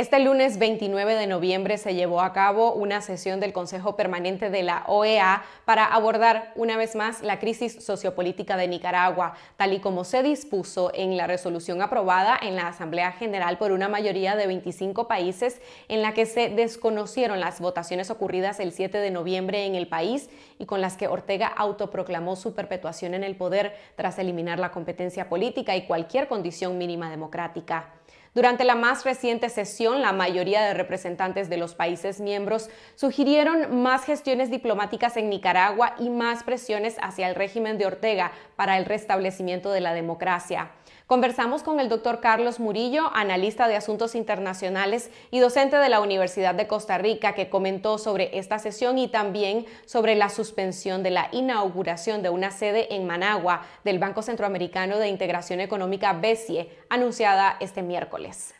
Este lunes 29 de noviembre se llevó a cabo una sesión del Consejo Permanente de la OEA para abordar una vez más la crisis sociopolítica de Nicaragua, tal y como se dispuso en la resolución aprobada en la Asamblea General por una mayoría de 25 países en la que se desconocieron las votaciones ocurridas el 7 de noviembre en el país y con las que Ortega autoproclamó su perpetuación en el poder tras eliminar la competencia política y cualquier condición mínima democrática. Durante la más reciente sesión, la mayoría de representantes de los países miembros sugirieron más gestiones diplomáticas en Nicaragua y más presiones hacia el régimen de Ortega para el restablecimiento de la democracia. Conversamos con el doctor Carlos Murillo, analista de asuntos internacionales y docente de la Universidad de Costa Rica, que comentó sobre esta sesión y también sobre la suspensión de la inauguración de una sede en Managua del Banco Centroamericano de Integración Económica BESIE, anunciada este miércoles.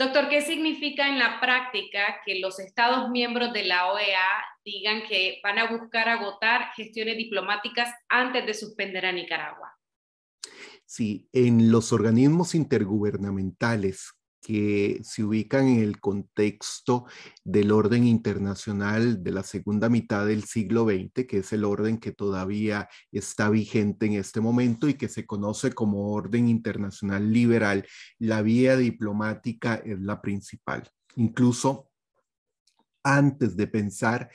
Doctor, ¿qué significa en la práctica que los Estados miembros de la OEA digan que van a buscar agotar gestiones diplomáticas antes de suspender a Nicaragua? Sí, en los organismos intergubernamentales que se ubican en el contexto del orden internacional de la segunda mitad del siglo XX, que es el orden que todavía está vigente en este momento y que se conoce como orden internacional liberal, la vía diplomática es la principal. Incluso antes de pensar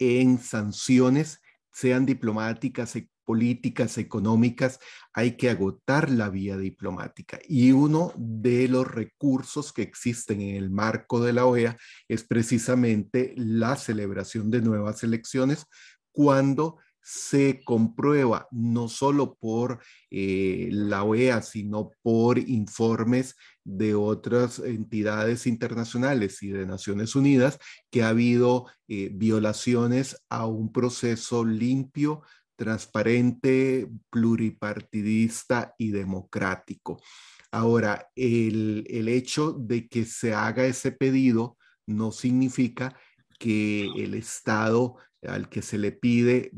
en sanciones, sean diplomáticas, políticas, económicas, hay que agotar la vía diplomática. Y uno de los recursos que existen en el marco de la OEA es precisamente la celebración de nuevas elecciones cuando se comprueba no solo por eh, la OEA, sino por informes de otras entidades internacionales y de Naciones Unidas que ha habido eh, violaciones a un proceso limpio transparente, pluripartidista y democrático. Ahora, el, el, hecho de que se haga ese pedido no significa que el Estado al que se le pide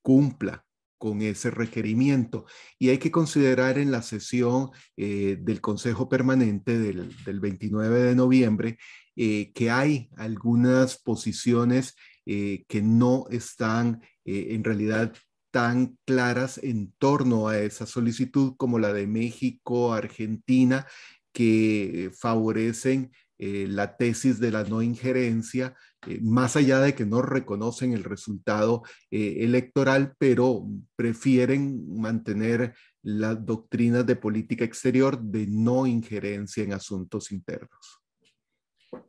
cumpla con ese requerimiento. Y hay que considerar en la sesión eh, del Consejo Permanente del, del 29 de noviembre eh, que hay algunas posiciones eh, que no están en realidad tan claras en torno a esa solicitud como la de México, Argentina, que favorecen eh, la tesis de la no injerencia, eh, más allá de que no reconocen el resultado eh, electoral, pero prefieren mantener las doctrinas de política exterior de no injerencia en asuntos internos.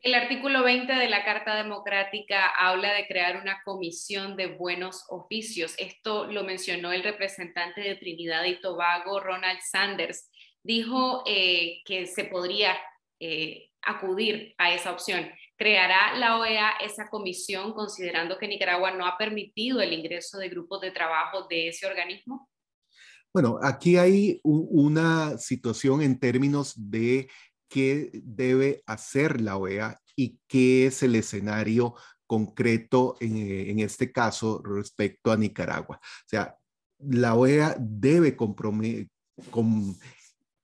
El artículo 20 de la Carta Democrática habla de crear una comisión de buenos oficios. Esto lo mencionó el representante de Trinidad y Tobago, Ronald Sanders. Dijo eh, que se podría eh, acudir a esa opción. Creará la OEA esa comisión considerando que Nicaragua no ha permitido el ingreso de grupos de trabajo de ese organismo. Bueno, aquí hay una situación en términos de qué debe hacer la OEA y qué es el escenario concreto eh, en, este caso respecto a Nicaragua. O sea, la OEA debe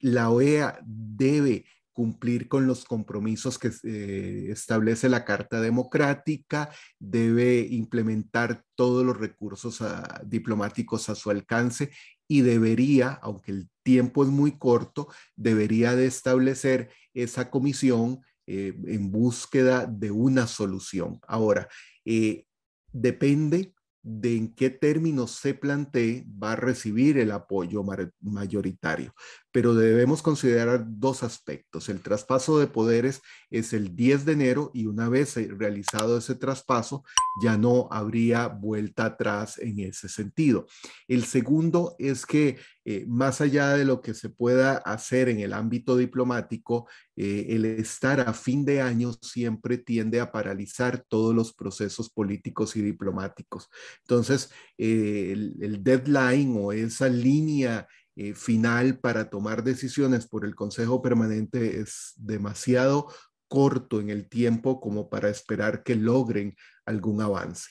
la OEA debe cumplir con los compromisos que eh, establece la Carta Democrática, debe implementar todos los recursos ah, diplomáticos a su alcance y debería, aunque el tiempo es muy corto, debería de establecer esa comisión eh, en búsqueda de una solución. Ahora, eh, depende de en qué términos se plantee va a recibir el apoyo mayoritario. Pero debemos considerar dos aspectos. El traspaso de poderes es el 10 de enero y una vez eh, realizado ese traspaso ya no habría vuelta atrás en ese sentido. El segundo es que eh, más allá de lo que se pueda hacer en el ámbito diplomático, eh, el estar a fin de año siempre tiende a paralizar todos los procesos políticos y diplomáticos. Entonces, eh, el, deadline o esa línea final para tomar decisiones por el Consejo Permanente es demasiado corto en el tiempo como para esperar que logren algún avance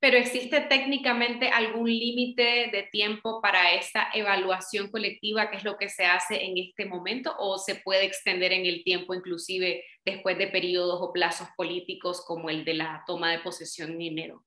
pero ¿existe técnicamente algún límite de tiempo para esta evaluación colectiva, que es lo que se hace en este momento, o se puede extender en el tiempo inclusive después de periodos o plazos políticos como el de la toma de posesión en enero?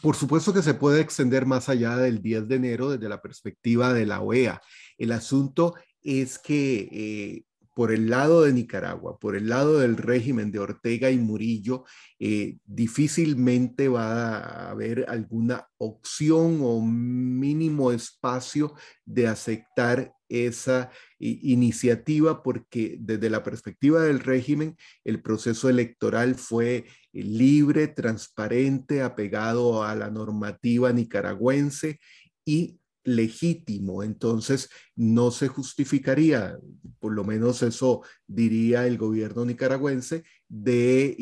Por supuesto que se puede extender más allá del 10 de enero desde la perspectiva de la OEA. El asunto es que eh, por el lado de Nicaragua, por el lado del régimen de Ortega y Murillo, eh, difícilmente va a haber alguna opción o mínimo espacio de aceptar esa iniciativa porque desde la perspectiva del régimen el proceso electoral fue eh, libre, transparente, apegado a la normativa nicaragüense y legítimo, entonces no se justificaría, por lo menos eso diría el gobierno nicaragüense, de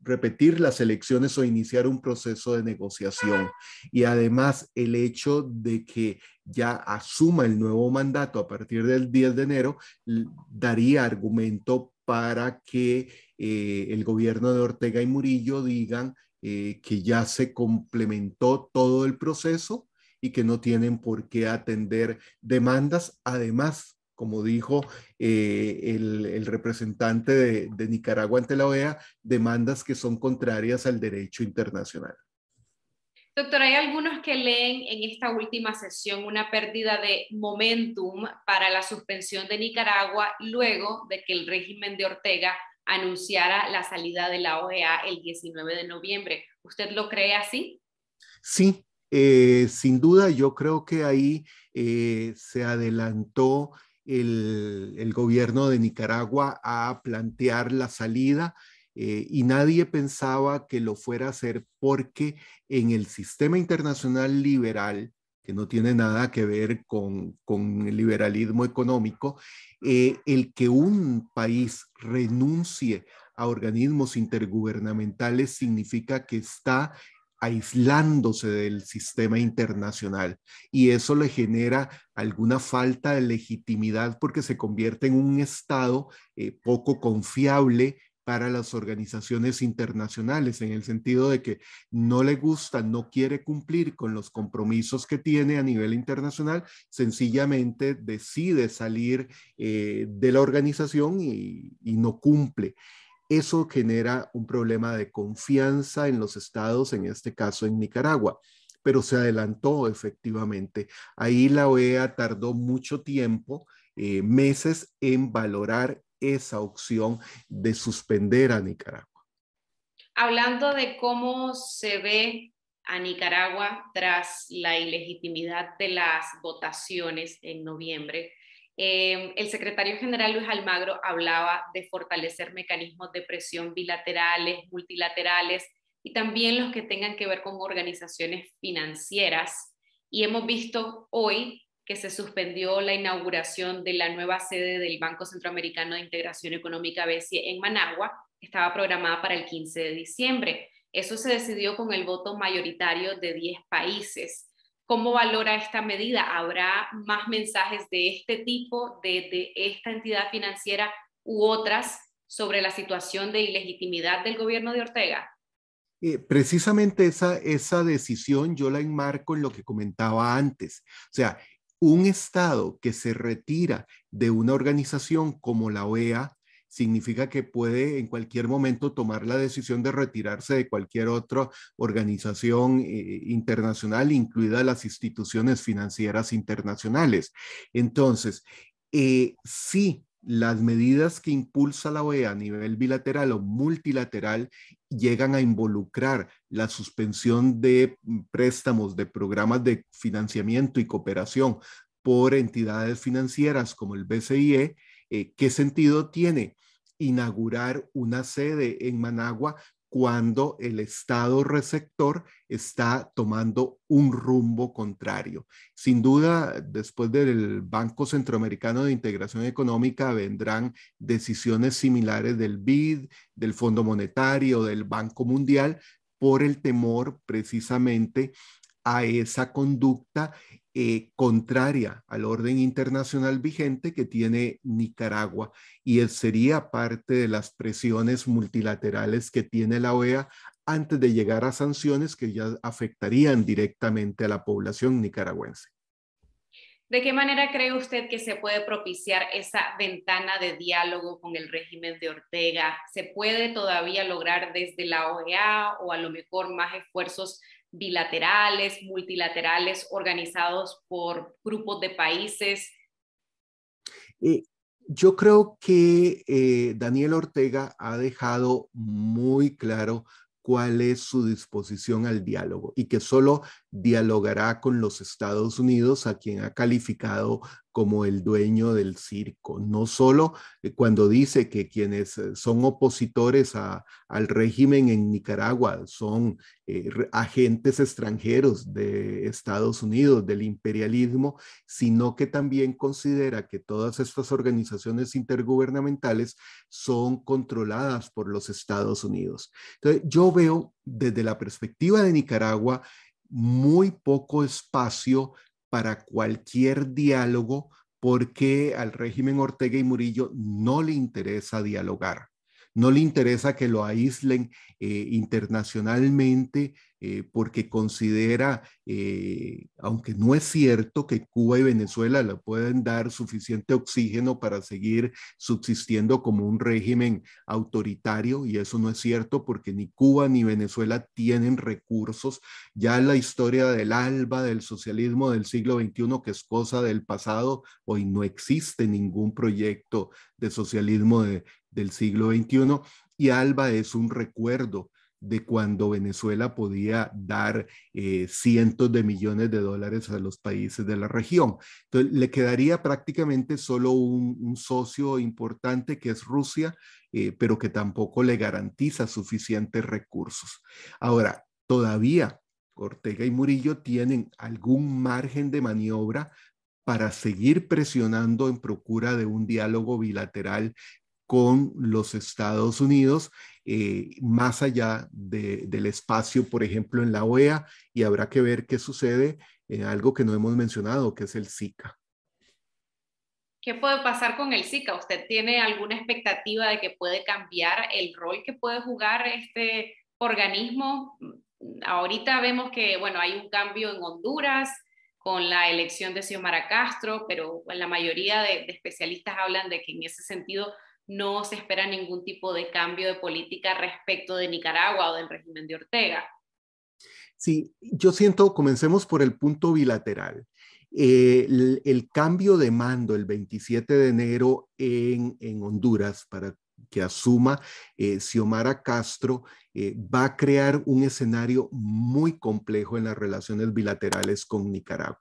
repetir las elecciones o iniciar un proceso de negociación. Y además el hecho de que ya asuma el nuevo mandato a partir del 10 de enero daría argumento para que eh, el gobierno de Ortega y Murillo digan eh, que ya se complementó todo el proceso y que no tienen por qué atender demandas. Además, como dijo eh, el, representante de, de Nicaragua ante la OEA, demandas que son contrarias al derecho internacional. Doctor, hay algunos que leen en esta última sesión una pérdida de momentum para la suspensión de Nicaragua luego de que el régimen de Ortega anunciara la salida de la OEA el 19 de noviembre. ¿Usted lo cree así? Sí, eh, sin duda, yo creo que ahí eh, se adelantó el, gobierno de Nicaragua a plantear la salida eh, y nadie pensaba que lo fuera a hacer porque en el sistema internacional liberal, que no tiene nada que ver con, con el liberalismo económico, el que un país renuncie a organismos intergubernamentales significa que está aislándose del sistema internacional y eso le genera alguna falta de legitimidad porque se convierte en un Estado eh, poco confiable para las organizaciones internacionales, en el sentido de que no le gusta, no quiere cumplir con los compromisos que tiene a nivel internacional, sencillamente decide salir eh, de la organización y no cumple. Eso genera un problema de confianza en los estados, en este caso en Nicaragua, pero se adelantó efectivamente. Ahí la OEA tardó mucho tiempo, eh, meses, en valorar esa opción de suspender a Nicaragua. Hablando de cómo se ve a Nicaragua tras la ilegitimidad de las votaciones en noviembre, Em, el secretario general Luis Almagro hablaba de fortalecer mecanismos de presión bilaterales, multilaterales y también los que tengan que ver con organizaciones financieras. Y hemos visto hoy que se suspendió la inauguración de la nueva sede del Banco Centroamericano de Integración Económica BCE en Managua, estaba programada para el 15 de diciembre. Eso se decidió con el voto mayoritario de 10 países. ¿Cómo valora esta medida? ¿Habrá más mensajes de este tipo, de, esta entidad financiera u otras sobre la situación de ilegitimidad del gobierno de Ortega? Eh, precisamente esa, esa decisión yo la enmarco en lo que comentaba antes. O sea, un Estado que se retira de una organización como la OEA significa que puede en cualquier momento tomar la decisión de retirarse de cualquier otra organización eh, internacional, incluida las instituciones financieras internacionales. Entonces, eh, si las medidas que impulsa la OEA a nivel bilateral o multilateral llegan a involucrar la suspensión de préstamos, de programas de financiamiento y cooperación por entidades financieras como el BCIE, eh, ¿Qué sentido tiene inaugurar una sede en Managua cuando el estado receptor está tomando un rumbo contrario. Sin duda, después del Banco Centroamericano de Integración Económica vendrán decisiones similares del BID, del Fondo Monetario, del Banco Mundial, por el temor precisamente a esa conducta eh, contraria al orden internacional vigente que tiene Nicaragua y sería parte de las presiones multilaterales que tiene la OEA antes de llegar a sanciones que ya afectarían directamente a la población nicaragüense. ¿De qué manera cree usted que se puede propiciar esa ventana de diálogo con el régimen de Ortega? ¿Se puede todavía lograr desde la OEA o a lo mejor más esfuerzos bilaterales, multilaterales, organizados por grupos de países? Eh, yo creo que eh, Daniel Ortega ha dejado muy claro cuál es su disposición al diálogo y que solo dialogará con los Estados Unidos, a quien ha calificado como el dueño del circo, no solo eh, cuando dice que quienes eh, son opositores al régimen en Nicaragua son eh, agentes extranjeros de Estados Unidos, del imperialismo, sino que también considera que todas estas organizaciones intergubernamentales son controladas por los Estados Unidos. Entonces, yo veo desde la perspectiva de Nicaragua muy poco espacio para cualquier diálogo porque al régimen Ortega y Murillo no le interesa dialogar, no le interesa que lo aíslen eh, internacionalmente eh, porque considera, eh, aunque no es cierto que Cuba y Venezuela le pueden dar suficiente oxígeno para seguir subsistiendo como un régimen autoritario, y eso no es cierto porque ni Cuba ni Venezuela tienen recursos. Ya la historia del alba del socialismo del siglo XXI, que es cosa del pasado, hoy no existe ningún proyecto de socialismo del siglo XXI, y alba es un recuerdo de cuando Venezuela podía dar eh, cientos de millones de dólares a los países de la región. Entonces, le quedaría prácticamente solo un, socio importante que es Rusia, eh, pero que tampoco le garantiza suficientes recursos. Ahora, todavía Ortega y Murillo tienen algún margen de maniobra para seguir presionando en procura de un diálogo bilateral con los Estados Unidos eh, más allá del espacio, por ejemplo, en la OEA, y habrá que ver qué sucede en algo que no hemos mencionado, que es el SICA. ¿Qué puede pasar con el SICA? ¿Usted tiene alguna expectativa de que puede cambiar el rol que puede jugar este organismo? Ahorita vemos que, bueno, hay un cambio en Honduras con la elección de Xiomara Castro, pero la mayoría de especialistas hablan de que en ese sentido no se espera ningún tipo de cambio de política respecto de Nicaragua o del régimen de Ortega. Sí, yo siento, comencemos por el punto bilateral. Eh, el, cambio de mando el 27 de enero en, Honduras para que asuma eh, Xiomara Castro eh, va a crear un escenario muy complejo en las relaciones bilaterales con Nicaragua.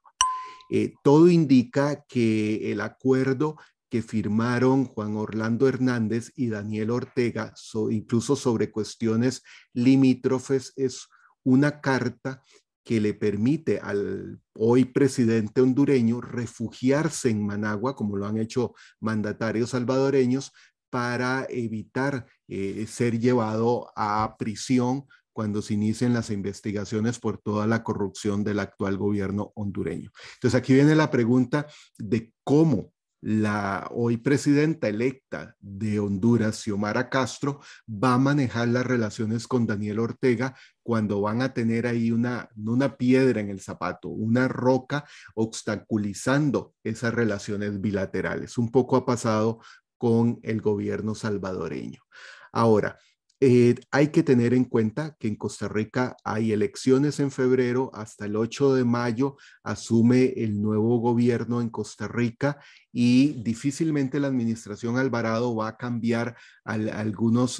todo indica que el acuerdo que firmaron Juan Orlando Hernández y Daniel Ortega, incluso sobre cuestiones limítrofes, es una carta que le permite al hoy presidente hondureño refugiarse en Managua, como lo han hecho mandatarios salvadoreños, para evitar eh, ser llevado a prisión cuando se inicien las investigaciones por toda la corrupción del actual gobierno hondureño. Entonces aquí viene la pregunta de cómo la hoy presidenta electa de Honduras, Xiomara Castro, va a manejar las relaciones con Daniel Ortega cuando van a tener ahí una, una piedra en el zapato, una roca obstaculizando esas relaciones bilaterales. Un poco ha pasado con el gobierno salvadoreño. Ahora, eh, hay que tener en cuenta que en Costa Rica hay elecciones en febrero, hasta el 8 de mayo asume el nuevo gobierno en Costa Rica y difícilmente la administración Alvarado va a cambiar eh, algunas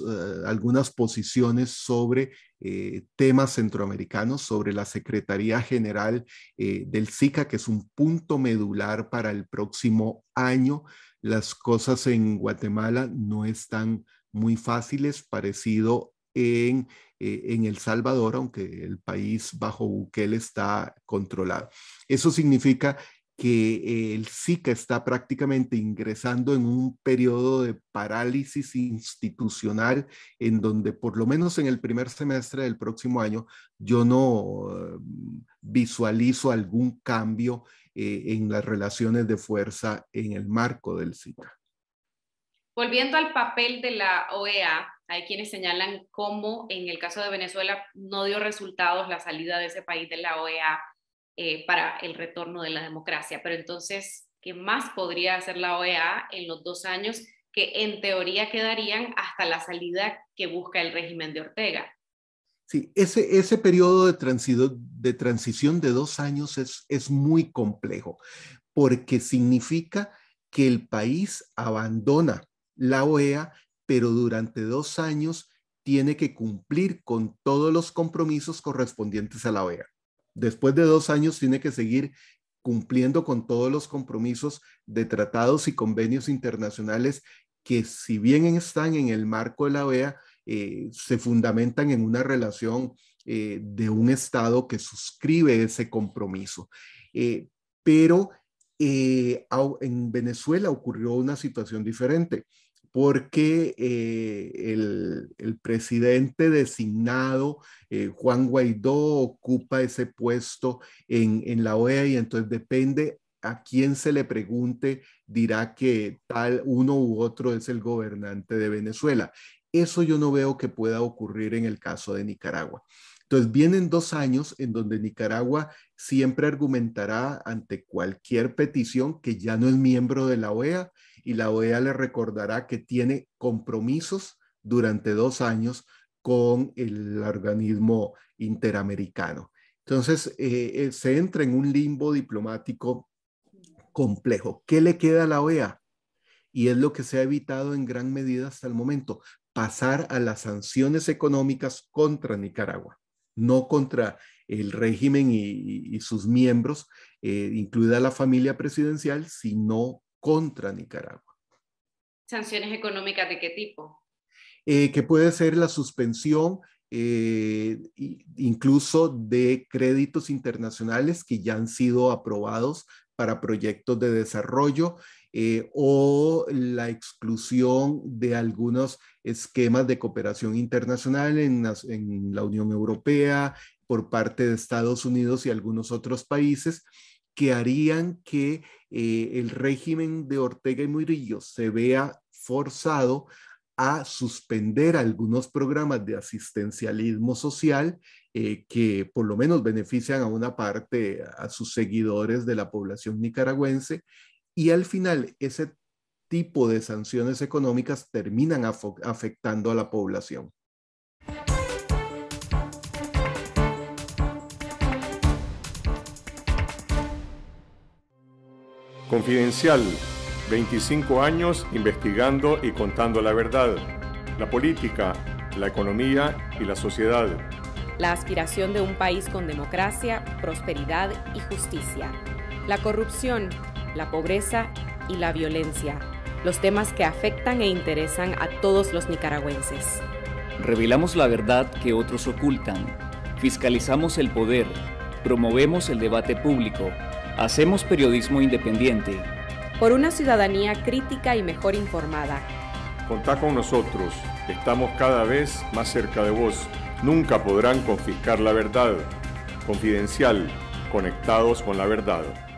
posiciones sobre eh, temas centroamericanos, sobre la Secretaría General del SICA, que es un punto medular para el próximo año. Las cosas en Guatemala no están muy fáciles, parecido eh, en, El Salvador, aunque el país bajo Bukele está controlado. Eso significa que el SICA está prácticamente ingresando en un periodo de parálisis institucional en donde por lo menos en el primer semestre del próximo año yo no eh, visualizo algún cambio eh, en las relaciones de fuerza en el marco del SICA. Volviendo al papel de la OEA, hay quienes señalan cómo en el caso de Venezuela no dio resultados la salida de ese país de la OEA eh, para el retorno de la democracia. Pero entonces, ¿qué más podría hacer la OEA en los dos años que en teoría quedarían hasta la salida que busca el régimen de Ortega? Sí, ese, ese periodo de, de transición de dos años es, es muy complejo porque significa que el país abandona la OEA, pero durante dos años tiene que cumplir con todos los compromisos correspondientes a la OEA. Después de dos años tiene que seguir cumpliendo con todos los compromisos de tratados y convenios internacionales que si bien están en el marco de la OEA, eh, se fundamentan en una relación eh, de un Estado que suscribe ese compromiso. Eh, pero en Venezuela ocurrió una situación diferente porque eh, el, presidente designado, eh, Juan Guaidó, ocupa ese puesto en, en la OEA y entonces depende a quien se le pregunte, dirá que tal uno u otro es el gobernante de Venezuela. Eso yo no veo que pueda ocurrir en el caso de Nicaragua. Entonces, vienen dos años en donde Nicaragua siempre argumentará ante cualquier petición que ya no es miembro de la OEA y la OEA le recordará que tiene compromisos durante dos años con el organismo interamericano. Entonces, eh, eh, se entra en un limbo diplomático complejo. ¿Qué le queda a la OEA? Y es lo que se ha evitado en gran medida hasta el momento, pasar a las sanciones económicas contra Nicaragua, no contra el régimen y, sus miembros, eh, incluida la familia presidencial, sino contra Nicaragua. ¿Sanciones económicas de qué tipo? Eh, que puede ser la suspensión eh, incluso de créditos internacionales que ya han sido aprobados para proyectos de desarrollo eh, o la exclusión de algunos esquemas de cooperación internacional en la Unión Europea por parte de Estados Unidos y algunos otros países que harían que eh, el régimen de Ortega y Murillo se vea forzado a suspender algunos programas de asistencialismo social eh, que por lo menos benefician a una parte, a sus seguidores de la población nicaragüense, y al final ese tipo de sanciones económicas terminan afectando a la población. Confidencial, 25 años investigando y contando la verdad, la política, la economía y la sociedad. La aspiración de un país con democracia, prosperidad y justicia. La corrupción, la pobreza y la violencia. Los temas que afectan e interesan a todos los nicaragüenses. Revelamos la verdad que otros ocultan. Fiscalizamos el poder. Promovemos el debate público Hacemos periodismo independiente. Por una ciudadanía crítica y mejor informada. Contá con nosotros. Estamos cada vez más cerca de vos. Nunca podrán confiscar la verdad. Confidencial. Conectados con la verdad.